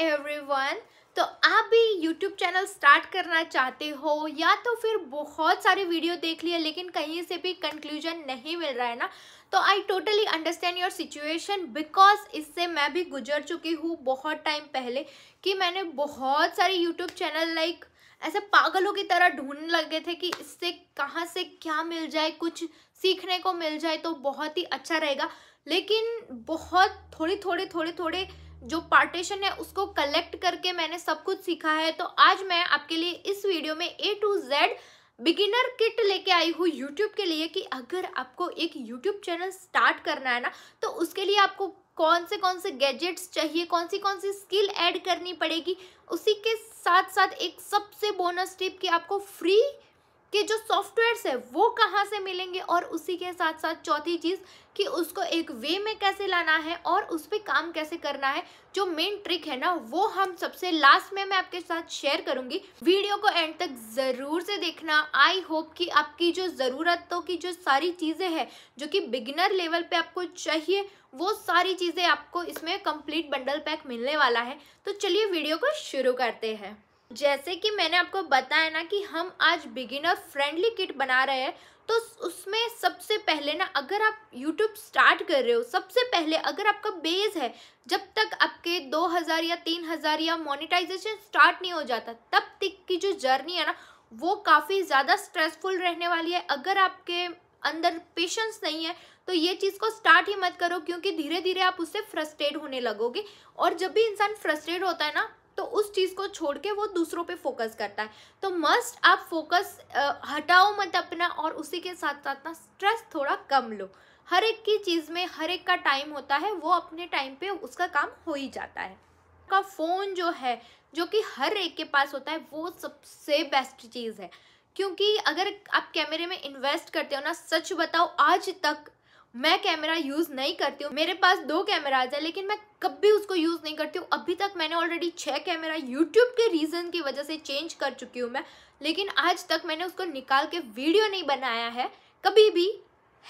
everyone तो आप भी यूट्यूब चैनल स्टार्ट करना चाहते हो या तो फिर बहुत सारे वीडियो देख लिए लेकिन कहीं से भी कंक्लूजन नहीं मिल रहा है ना तो I totally understand your situation because इससे मैं भी गुजर चुकी हूँ बहुत टाइम पहले कि मैंने बहुत सारे यूट्यूब चैनल लाइक ऐसे पागलों की तरह ढूंढने लगे थे कि इससे कहाँ से क्या मिल जाए कुछ सीखने को मिल जाए तो बहुत ही अच्छा रहेगा लेकिन बहुत थोड़ी थोड़ी थोड़े थोड़े, थोड़े जो पार्टीशन है उसको कलेक्ट करके मैंने सब कुछ सीखा है तो आज मैं आपके लिए इस वीडियो में A to Z beginner kit लेके आई हूँ यूट्यूब के लिए कि अगर आपको एक यूट्यूब चैनल स्टार्ट करना है ना तो उसके लिए आपको कौन से कौन से गैजेट्स चाहिए कौन सी कौन सी स्किल ऐड करनी पड़ेगी उसी के साथ साथ एक सबसे बोनस टिप कि आपको फ्री कि जो सॉफ्टवेयर्स है वो कहाँ से मिलेंगे और उसी के साथ साथ चौथी चीज़ कि उसको एक वे में कैसे लाना है और उस पर काम कैसे करना है जो मेन ट्रिक है ना वो हम सबसे लास्ट में मैं आपके साथ शेयर करूंगी वीडियो को एंड तक ज़रूर से देखना आई होप कि आपकी जो ज़रूरतों की जो सारी चीज़ें हैं जो कि बिगिनर लेवल पे आपको चाहिए वो सारी चीज़ें आपको इसमें कंप्लीट बंडल पैक मिलने वाला है तो चलिए वीडियो को शुरू करते हैं जैसे कि मैंने आपको बताया ना कि हम आज बिगिनर फ्रेंडली किट बना रहे हैं तो उसमें सबसे पहले ना अगर आप यूट्यूब स्टार्ट कर रहे हो सबसे पहले अगर आपका बेस है जब तक आपके 2000 या 3000 या मोनेटाइजेशन स्टार्ट नहीं हो जाता तब तक की जो जर्नी है ना वो काफ़ी ज़्यादा स्ट्रेसफुल रहने वाली है अगर आपके अंदर पेशेंस नहीं है तो ये चीज़ को स्टार्ट ही मत करो क्योंकि धीरे धीरे आप उससे फ्रस्ट्रेट होने लगोगे और जब भी इंसान फ्रस्ट्रेट होता है ना तो उस चीज़ को छोड़ के वो दूसरों पे फोकस करता है तो मस्ट आप फोकस हटाओ मत अपना और उसी के साथ साथ ना स्ट्रेस थोड़ा कम लो हर एक की चीज़ में हर एक का टाइम होता है वो अपने टाइम पे उसका काम हो ही जाता है का फ़ोन जो है जो कि हर एक के पास होता है वो सबसे बेस्ट चीज़ है क्योंकि अगर आप कैमरे में इन्वेस्ट करते हो ना सच बताओ आज तक मैं कैमरा यूज़ नहीं करती हूँ मेरे पास दो कैमराज है लेकिन मैं कभी उसको यूज़ नहीं करती हूँ अभी तक मैंने ऑलरेडी छः कैमरा यूट्यूब के रीज़न की वजह से चेंज कर चुकी हूँ मैं लेकिन आज तक मैंने उसको निकाल के वीडियो नहीं बनाया है कभी भी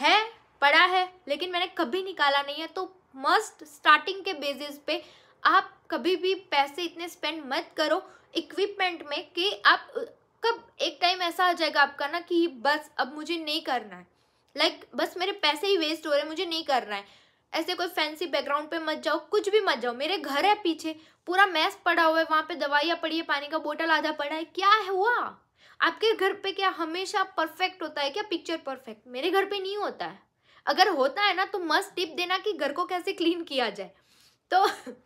है पड़ा है लेकिन मैंने कभी निकाला नहीं है तो मस्ट स्टार्टिंग के बेसिस पे आप कभी भी पैसे इतने स्पेंड मत करो इक्विपमेंट में कि आप कब एक टाइम ऐसा आ जाएगा आपका ना कि बस अब मुझे नहीं करना है लाइक like, बस मेरे पैसे ही वेस्ट हो रहे हैं मुझे नहीं करना है ऐसे कोई फैंसी बैकग्राउंड पे मत जाओ कुछ भी मत जाओ मेरे घर है पीछे पूरा मैस पड़ा हुआ है वहाँ पे दवाइयाँ पड़ी है पानी का बोतल आधा पड़ा है क्या है हुआ आपके घर पे क्या हमेशा परफेक्ट होता है क्या पिक्चर परफेक्ट मेरे घर पे नहीं होता है अगर होता है ना तो मस्त टिप देना कि घर को कैसे क्लीन किया जाए तो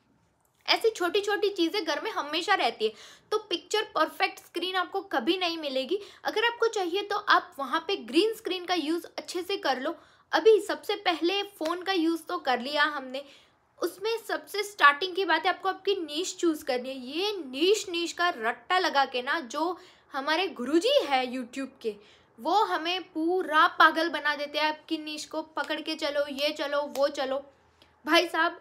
ऐसी छोटी छोटी चीज़ें घर में हमेशा रहती है तो पिक्चर परफेक्ट स्क्रीन आपको कभी नहीं मिलेगी अगर आपको चाहिए तो आप वहाँ पे ग्रीन स्क्रीन का यूज़ अच्छे से कर लो अभी सबसे पहले फ़ोन का यूज़ तो कर लिया हमने उसमें सबसे स्टार्टिंग की बात है आपको आपकी नीच चूज़ करनी है ये नीच नीच का रट्टा लगा के ना जो हमारे जी है यूट्यूब के वो हमें पूरा पागल बना देते हैं आपकी नीच को पकड़ के चलो ये चलो वो चलो भाई साहब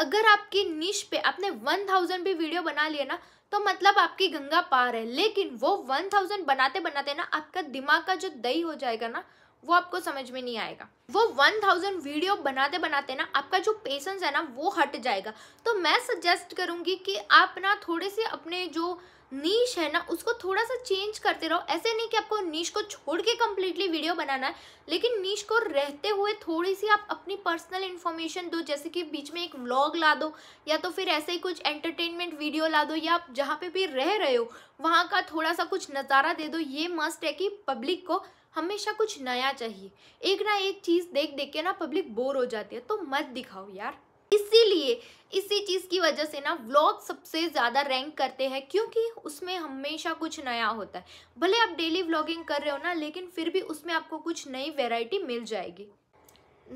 अगर आपकी निश पे आपने वन थाउजेंड भी वीडियो बना लिए ना तो मतलब आपकी गंगा पार है लेकिन वो वन थाउजेंड बनाते बनाते ना आपका दिमाग का जो दही हो जाएगा ना वो आपको समझ में नहीं आएगा वो वन थाउजेंड वीडियो बनाते बनाते ना आपका जो पेशेंस है ना वो हट जाएगा तो मैं सजेस्ट करूंगी कि आप ना थोड़े से अपने जो नीश है ना उसको थोड़ा सा चेंज करते रहो ऐसे नहीं कि आपको नीश को छोड़ के कम्प्लीटली वीडियो बनाना है लेकिन नीश को रहते हुए थोड़ी सी आप अपनी पर्सनल इन्फॉर्मेशन दो जैसे कि बीच में एक व्लॉग ला दो या तो फिर ऐसे ही कुछ एंटरटेनमेंट वीडियो ला दो या आप जहाँ पे भी रह रहे हो वहाँ का थोड़ा सा कुछ नज़ारा दे दो ये मस्ट है कि पब्लिक को हमेशा कुछ नया चाहिए एक ना एक चीज़ देख देख के ना पब्लिक बोर हो जाती है तो मत दिखाओ यार इसीलिए इसी चीज़ की वजह से ना व्लॉग सबसे ज़्यादा रैंक करते हैं क्योंकि उसमें हमेशा कुछ नया होता है भले आप डेली व्लॉगिंग कर रहे हो ना लेकिन फिर भी उसमें आपको कुछ नई वेराइटी मिल जाएगी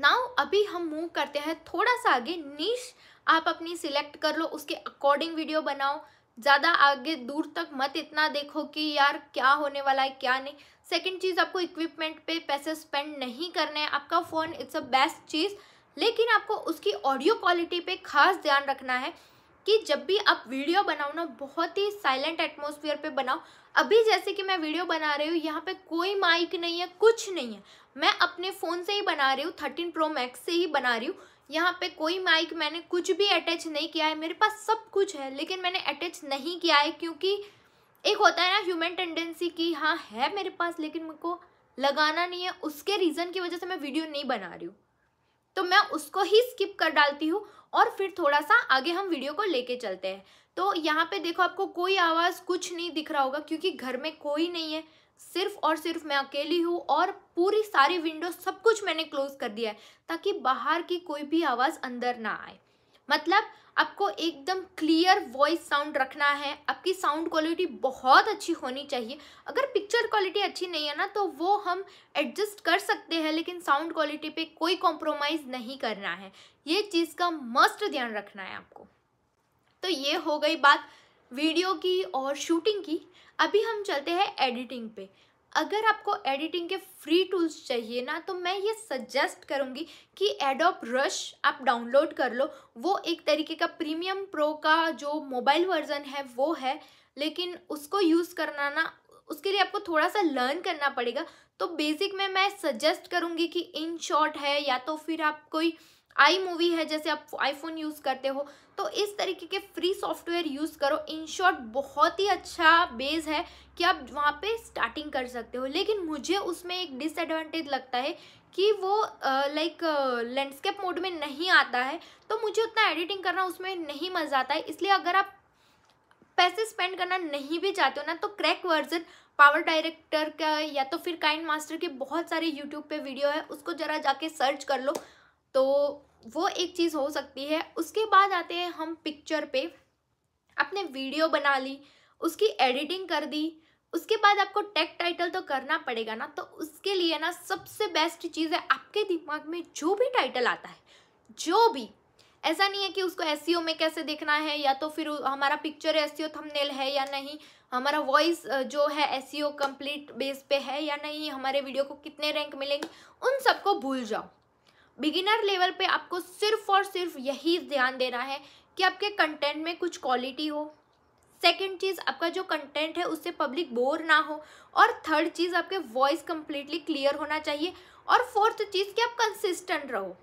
नाउ अभी हम मूव करते हैं थोड़ा सा आगे नीश आप अपनी सिलेक्ट कर लो उसके अकॉर्डिंग वीडियो बनाओ ज़्यादा आगे दूर तक मत इतना देखो कि यार क्या होने वाला है क्या नहीं सेकंड चीज़ आपको इक्विपमेंट पे पैसे स्पेंड नहीं करने हैं आपका फ़ोन इट्स अ बेस्ट चीज़ लेकिन आपको उसकी ऑडियो क्वालिटी पे खास ध्यान रखना है कि जब भी आप वीडियो बनाओ ना बहुत ही साइलेंट एटमोसफियर पे बनाओ अभी जैसे कि मैं वीडियो बना रही हूँ यहाँ पे कोई माइक नहीं है कुछ नहीं है मैं अपने फ़ोन से ही बना रही हूँ थर्टीन प्रो मैक्स से ही बना रही हूँ यहाँ पे कोई माइक मैंने कुछ भी अटैच नहीं किया है मेरे पास सब कुछ है लेकिन मैंने अटैच नहीं किया है क्योंकि एक होता है ना ह्यूमन टेंडेंसी कि हाँ है मेरे पास लेकिन मुझको लगाना नहीं है उसके रीज़न की वजह से मैं वीडियो नहीं बना रही हूँ तो मैं उसको ही स्किप कर डालती हूँ और फिर थोड़ा सा आगे हम वीडियो को लेके चलते हैं तो यहाँ पे देखो आपको कोई आवाज़ कुछ नहीं दिख रहा होगा क्योंकि घर में कोई नहीं है सिर्फ और सिर्फ मैं अकेली हूँ और पूरी सारी विंडो सब कुछ मैंने क्लोज कर दिया है ताकि बाहर की कोई भी आवाज़ अंदर ना आए मतलब आपको एकदम क्लियर वॉइस साउंड रखना है आपकी साउंड क्वालिटी बहुत अच्छी होनी चाहिए अगर पिक्चर क्वालिटी अच्छी नहीं है ना तो वो हम एडजस्ट कर सकते हैं लेकिन साउंड क्वालिटी पे कोई कॉम्प्रोमाइज़ नहीं करना है ये चीज़ का मस्ट ध्यान रखना है आपको तो ये हो गई बात वीडियो की और शूटिंग की अभी हम चलते हैं एडिटिंग पे अगर आपको एडिटिंग के फ्री टूल्स चाहिए ना तो मैं ये सजेस्ट करूँगी कि एडोप रश आप डाउनलोड कर लो वो एक तरीके का प्रीमियम प्रो का जो मोबाइल वर्जन है वो है लेकिन उसको यूज़ करना ना उसके लिए आपको थोड़ा सा लर्न करना पड़ेगा तो बेसिक में मैं सजेस्ट करूँगी कि इन शॉर्ट है या तो फिर आप कोई आई मूवी है जैसे आप आईफोन यूज़ करते हो तो इस तरीके के फ्री सॉफ्टवेयर यूज़ करो इन शॉर्ट बहुत ही अच्छा बेस है कि आप वहाँ पे स्टार्टिंग कर सकते हो लेकिन मुझे उसमें एक डिसएडवांटेज लगता है कि वो लाइक लैंडस्केप मोड में नहीं आता है तो मुझे उतना एडिटिंग करना उसमें नहीं मज़ा आता है इसलिए अगर आप पैसे स्पेंड करना नहीं भी चाहते हो ना तो क्रैक वर्जन पावर डायरेक्टर का या तो फिर काइंड मास्टर के बहुत सारे यूट्यूब पे वीडियो है उसको ज़रा जाके सर्च कर लो तो वो एक चीज़ हो सकती है उसके बाद आते हैं हम पिक्चर पे अपने वीडियो बना ली उसकी एडिटिंग कर दी उसके बाद आपको टेक टाइटल तो करना पड़ेगा ना तो उसके लिए ना सबसे बेस्ट चीज़ है आपके दिमाग में जो भी टाइटल आता है जो भी ऐसा नहीं है कि उसको एस e में कैसे देखना है या तो फिर हमारा पिक्चर एस सी थंबनेल है या नहीं हमारा वॉइस जो है एस सी कंप्लीट बेस पे है या नहीं हमारे वीडियो को कितने रैंक मिलेंगे उन सबको भूल जाओ बिगिनर लेवल पे आपको सिर्फ और सिर्फ यही ध्यान देना है कि आपके कंटेंट में कुछ क्वालिटी हो सेकेंड चीज़ आपका जो कंटेंट है उससे पब्लिक बोर ना हो और थर्ड चीज़ आपके वॉइस कम्प्लीटली क्लियर होना चाहिए और फोर्थ चीज़ कि आप कंसिस्टेंट रहो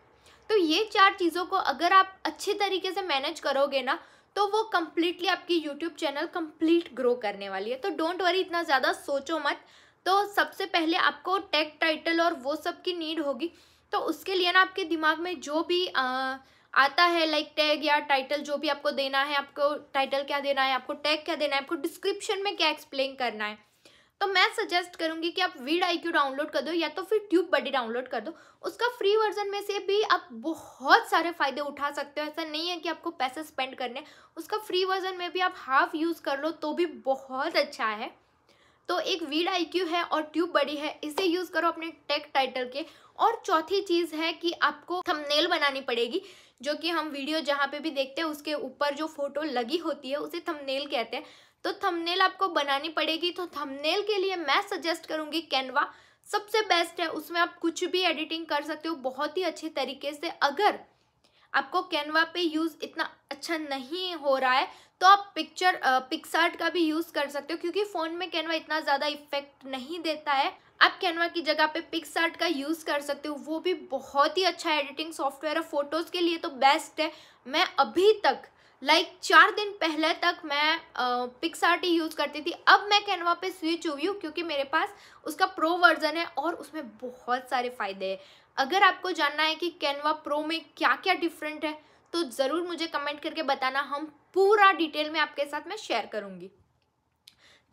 तो ये चार चीज़ों को अगर आप अच्छे तरीके से मैनेज करोगे ना तो वो कम्प्लीटली आपकी यूट्यूब चैनल कम्प्लीट ग्रो करने वाली है तो डोंट वरी इतना ज़्यादा सोचो मत तो सबसे पहले आपको टेक टाइटल और वो सब की नीड होगी तो उसके लिए ना आपके दिमाग में जो भी आ, आता है लाइक टैग या टाइटल जो भी आपको देना है आपको टाइटल क्या देना है आपको टैग क्या देना है आपको डिस्क्रिप्शन में क्या एक्सप्लेन करना है तो मैं सजेस्ट करूंगी कि आप वीड आई डाउनलोड कर दो या तो फिर ट्यूब बडी डाउनलोड कर दो उसका फ्री वर्जन में से भी आप बहुत सारे फ़ायदे उठा सकते हो ऐसा नहीं है कि आपको पैसे स्पेंड करने उसका फ्री वर्जन में भी आप हाफ यूज़ कर लो तो भी बहुत अच्छा है तो एक वीड आई है और ट्यूब बड़ी है इसे यूज़ करो अपने टेक टाइटल के और चौथी चीज़ है कि आपको थंबनेल बनानी पड़ेगी जो कि हम वीडियो जहाँ पे भी देखते हैं उसके ऊपर जो फोटो लगी होती है उसे थंबनेल कहते हैं तो थंबनेल आपको बनानी पड़ेगी तो थंबनेल के लिए मैं सजेस्ट करूँगी कैनवा सबसे बेस्ट है उसमें आप कुछ भी एडिटिंग कर सकते हो बहुत ही अच्छे तरीके से अगर आपको कैनवा पे यूज़ इतना अच्छा नहीं हो रहा है तो आप पिक्चर पिक्सार्ट का भी यूज़ कर सकते हो क्योंकि फ़ोन में कैनवा इतना ज़्यादा इफेक्ट नहीं देता है आप कैनवा की जगह पे पिक्स आर्ट का यूज़ कर सकते हो वो भी बहुत ही अच्छा एडिटिंग सॉफ्टवेयर है फ़ोटोज़ के लिए तो बेस्ट है मैं अभी तक लाइक like, चार दिन पहले तक मैं पिक्स आर्ट ही यूज़ करती थी अब मैं कैनवा पे स्विच हुई हूँ क्योंकि मेरे पास उसका प्रो वर्जन है और उसमें बहुत सारे फ़ायदे हैं अगर आपको जानना है कि कैनवा प्रो में क्या क्या डिफरेंट है तो ज़रूर मुझे कमेंट करके बताना हम पूरा डिटेल में आपके साथ मैं शेयर करूँगी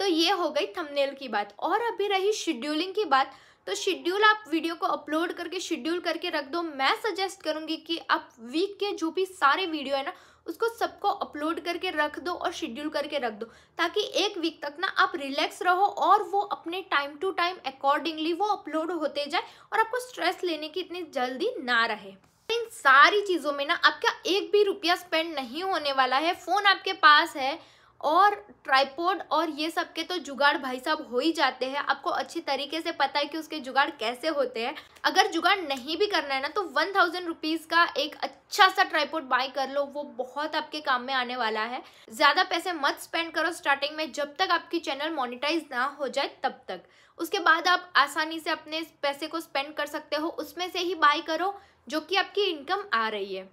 तो ये हो गई थंबनेल की बात और अभी रही शेड्यूलिंग की बात तो शेड्यूल आप वीडियो को अपलोड करके शेड्यूल करके रख दो मैं सजेस्ट करूँगी कि आप वीक के जो भी सारे वीडियो है ना उसको सबको अपलोड करके रख दो और शेड्यूल करके रख दो ताकि एक वीक तक ना आप रिलैक्स रहो और वो अपने टाइम टू टाइम अकॉर्डिंगली वो अपलोड होते जाए और आपको स्ट्रेस लेने की इतनी जल्दी ना रहे इन सारी चीज़ों में ना आपका एक भी रुपया स्पेंड नहीं होने वाला है फ़ोन आपके पास है और ट्राईपोड और ये सब के तो जुगाड़ भाई साहब हो ही जाते हैं आपको अच्छी तरीके से पता है कि उसके जुगाड़ कैसे होते हैं अगर जुगाड़ नहीं भी करना है ना तो वन थाउजेंड रुपीज़ का एक अच्छा सा ट्राईपोड बाय कर लो वो बहुत आपके काम में आने वाला है ज़्यादा पैसे मत स्पेंड करो स्टार्टिंग में जब तक आपकी चैनल मोनिटाइज ना हो जाए तब तक उसके बाद आप आसानी से अपने पैसे को स्पेंड कर सकते हो उसमें से ही बाय करो जो कि आपकी इनकम आ रही है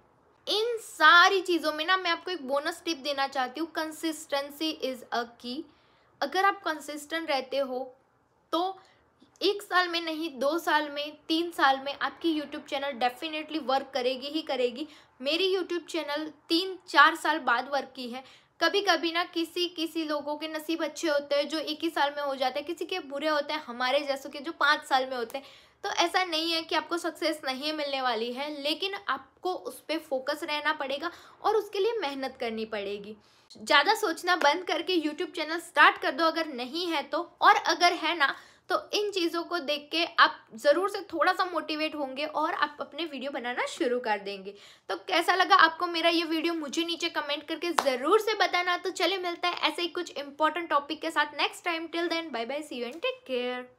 इन सारी चीज़ों में ना मैं आपको एक बोनस टिप देना चाहती हूँ कंसिस्टेंसी इज़ अ की अगर आप कंसिस्टेंट रहते हो तो एक साल में नहीं दो साल में तीन साल में आपकी यूट्यूब चैनल डेफिनेटली वर्क करेगी ही करेगी मेरी यूट्यूब चैनल तीन चार साल बाद वर्क की है कभी कभी ना किसी किसी लोगों के नसीब अच्छे होते हैं जो एक ही साल में हो जाते हैं किसी के बुरे होते हैं हमारे जैसों के जो पाँच साल में होते हैं तो ऐसा नहीं है कि आपको सक्सेस नहीं मिलने वाली है लेकिन आपको उस पर फोकस रहना पड़ेगा और उसके लिए मेहनत करनी पड़ेगी ज़्यादा सोचना बंद करके यूट्यूब चैनल स्टार्ट कर दो अगर नहीं है तो और अगर है ना तो इन चीज़ों को देख के आप ज़रूर से थोड़ा सा मोटिवेट होंगे और आप अपने वीडियो बनाना शुरू कर देंगे तो कैसा लगा आपको मेरा ये वीडियो मुझे नीचे कमेंट करके ज़रूर से बताना तो चले मिलता है ऐसे ही कुछ इंपॉर्टेंट टॉपिक के साथ next time till then bye bye see you and take care